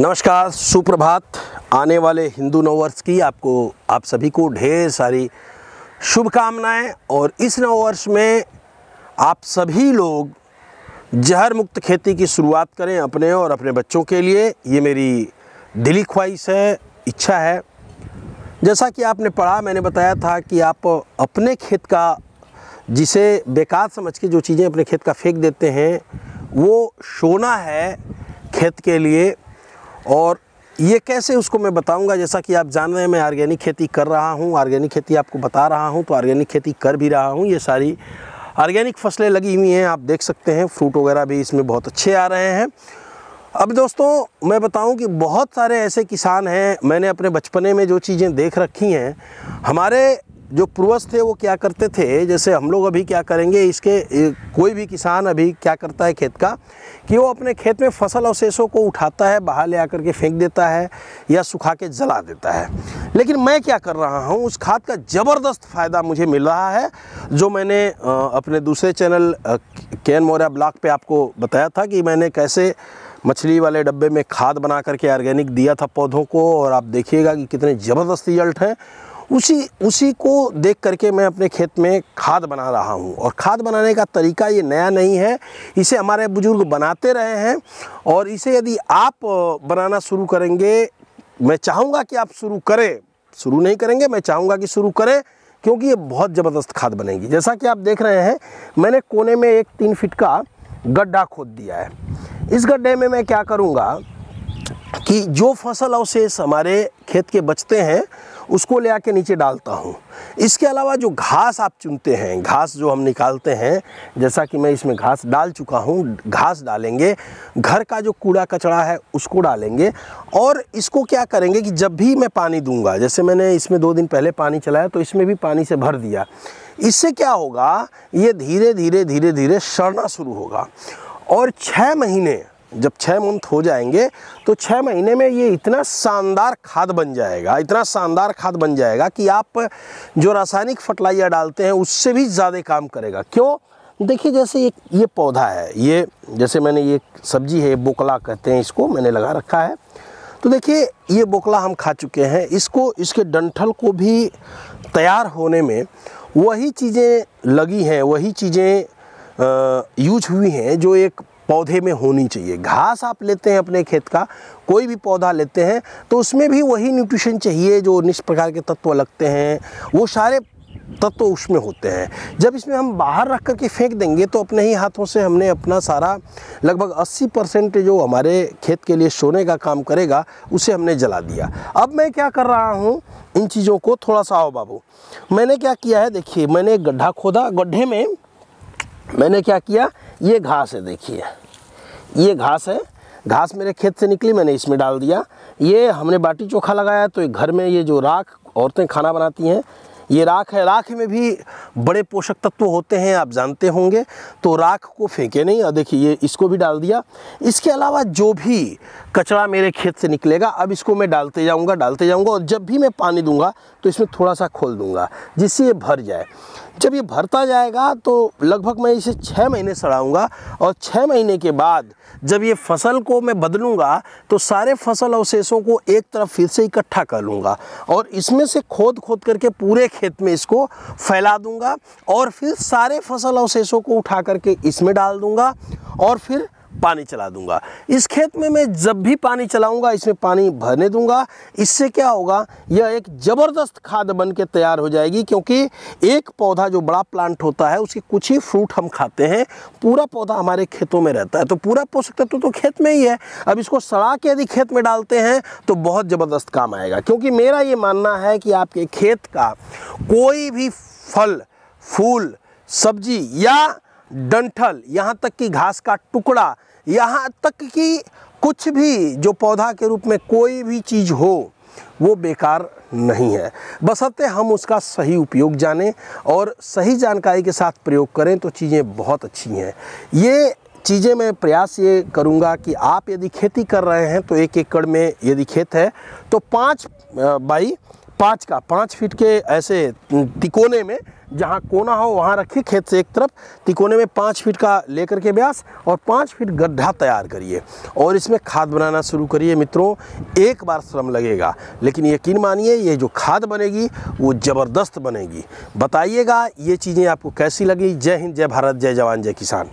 नमस्कार सुप्रभात आने वाले हिंदू नववर्ष की आपको आप सभी को ढेर सारी शुभकामनाएं और इस नववर्ष में आप सभी लोग जहर मुक्त खेती की शुरुआत करें अपने और अपने बच्चों के लिए ये मेरी दिली ख्वाहिश है इच्छा है जैसा कि आपने पढ़ा मैंने बताया था कि आप अपने खेत का जिसे बेकार समझ के जो चीज़ें अपने खेत का फेंक देते हैं वो सोना है खेत के लिए और ये कैसे उसको मैं बताऊंगा जैसा कि आप जान रहे हैं मैं ऑर्गेनिक खेती कर रहा हूँ ऑर्गेनिक खेती आपको बता रहा हूँ तो ऑर्गेनिक खेती कर भी रहा हूँ ये सारी ऑर्गेनिक फसलें लगी हुई हैं आप देख सकते हैं फ्रूट वगैरह भी इसमें बहुत अच्छे आ रहे हैं अब दोस्तों मैं बताऊं कि बहुत सारे ऐसे किसान हैं मैंने अपने बचपने में जो चीज़ें देख रखी हैं हमारे जो पूर्वज थे वो क्या करते थे जैसे हम लोग अभी क्या करेंगे इसके कोई भी किसान अभी क्या करता है खेत का कि वो अपने खेत में फसल अवशेषों को उठाता है बाहर ले आकर के फेंक देता है या सुखा के जला देता है लेकिन मैं क्या कर रहा हूँ उस खाद का ज़बरदस्त फ़ायदा मुझे मिल रहा है जो मैंने अपने दूसरे चैनल केन मौर्या ब्लॉक पर आपको बताया था कि मैंने कैसे मछली वाले डब्बे में खाद बना करके ऑर्गेनिक दिया था पौधों को और आप देखिएगा कि कितने ज़बरदस्त रिजल्ट हैं उसी उसी को देख करके मैं अपने खेत में खाद बना रहा हूँ और खाद बनाने का तरीका ये नया नहीं है इसे हमारे बुज़ुर्ग बनाते रहे हैं और इसे यदि आप बनाना शुरू करेंगे मैं चाहूँगा कि आप शुरू करें शुरू नहीं करेंगे मैं चाहूँगा कि शुरू करें क्योंकि ये बहुत ज़बरदस्त खाद बनेगी जैसा कि आप देख रहे हैं मैंने कोने में एक तीन फिट का गड्ढा खोद दिया है इस गड्ढे में मैं क्या करूँगा कि जो फसल अवशेष हमारे खेत के बचते हैं उसको ले आके नीचे डालता हूँ इसके अलावा जो घास आप चुनते हैं घास जो हम निकालते हैं जैसा कि मैं इसमें घास डाल चुका हूँ घास डालेंगे घर का जो कूड़ा कचड़ा है उसको डालेंगे और इसको क्या करेंगे कि जब भी मैं पानी दूंगा जैसे मैंने इसमें दो दिन पहले पानी चलाया तो इसमें भी पानी से भर दिया इससे क्या होगा ये धीरे धीरे धीरे धीरे सड़ना शुरू होगा और छः महीने जब छः मंथ हो जाएंगे तो छः महीने में ये इतना शानदार खाद बन जाएगा इतना शानदार खाद बन जाएगा कि आप जो रासायनिक फर्टिलाइजर डालते हैं उससे भी ज़्यादा काम करेगा क्यों देखिए जैसे ये ये पौधा है ये जैसे मैंने ये सब्जी है बोकला कहते हैं इसको मैंने लगा रखा है तो देखिए ये बोकला हम खा चुके हैं इसको इसके डंठल को भी तैयार होने में वही चीज़ें लगी हैं वही चीज़ें यूज हुई हैं जो एक पौधे में होनी चाहिए घास आप लेते हैं अपने खेत का कोई भी पौधा लेते हैं तो उसमें भी वही न्यूट्रिशन चाहिए जो निष् प्रकार के तत्व लगते हैं वो सारे तत्व उसमें होते हैं जब इसमें हम बाहर रख कर के फेंक देंगे तो अपने ही हाथों से हमने अपना सारा लगभग 80 परसेंट जो हमारे खेत के लिए सोने का काम करेगा उसे हमने जला दिया अब मैं क्या कर रहा हूँ इन चीज़ों को थोड़ा सा आओ बाबू मैंने क्या किया है देखिए मैंने गड्ढा खोदा गड्ढे में मैंने क्या किया ये घास है देखिए ये घास है घास मेरे खेत से निकली मैंने इसमें डाल दिया ये हमने बाटी चोखा लगाया तो घर में ये जो राख औरतें खाना बनाती हैं ये राख है राख में भी बड़े पोषक तत्व होते हैं आप जानते होंगे तो राख को फेंके नहीं और देखिए ये इसको भी डाल दिया इसके अलावा जो भी कचरा मेरे खेत से निकलेगा अब इसको मैं डालते जाऊंगा डालते जाऊंगा और जब भी मैं पानी दूंगा तो इसमें थोड़ा सा खोल दूंगा जिससे ये भर जाए जब ये भरता जाएगा तो लगभग मैं इसे छः महीने सड़ाऊँगा और छः महीने के बाद जब ये फसल को मैं बदलूँगा तो सारे फसल अवशेषों को एक तरफ फिर से इकट्ठा कर लूँगा और इसमें से खोद खोद करके पूरे खेत में इसको फैला दूँगा और फिर सारे फसल अवशेषों को उठा करके इसमें डाल दूँगा और फिर पानी चला दूंगा इस खेत में मैं जब भी पानी चलाऊंगा इसमें पानी भरने दूंगा इससे क्या होगा यह एक ज़बरदस्त खाद बन के तैयार हो जाएगी क्योंकि एक पौधा जो बड़ा प्लांट होता है उसके कुछ ही फ्रूट हम खाते हैं पूरा पौधा हमारे खेतों में रहता है तो पूरा पोषक तत्व तो खेत में ही है अब इसको सड़ा के यदि खेत में डालते हैं तो बहुत ज़बरदस्त काम आएगा क्योंकि मेरा ये मानना है कि आपके खेत का कोई भी फल फूल सब्जी या डंठल यहाँ तक कि घास का टुकड़ा यहाँ तक कि कुछ भी जो पौधा के रूप में कोई भी चीज़ हो वो बेकार नहीं है बसते हम उसका सही उपयोग जानें और सही जानकारी के साथ प्रयोग करें तो चीज़ें बहुत अच्छी हैं ये चीज़ें मैं प्रयास ये करूँगा कि आप यदि खेती कर रहे हैं तो एक एकड़ में यदि खेत है तो पाँच बाई पाँच का पाँच फीट के ऐसे तिकोने में जहाँ कोना हो वहाँ रखिए खेत से एक तरफ तिकोने में पाँच फीट का लेकर के ब्यास और पाँच फीट गड्ढा तैयार करिए और इसमें खाद बनाना शुरू करिए मित्रों एक बार श्रम लगेगा लेकिन यकीन मानिए ये जो खाद बनेगी वो ज़बरदस्त बनेगी बताइएगा ये चीज़ें आपको कैसी लगी जय हिंद जय भारत जय जवान जय किसान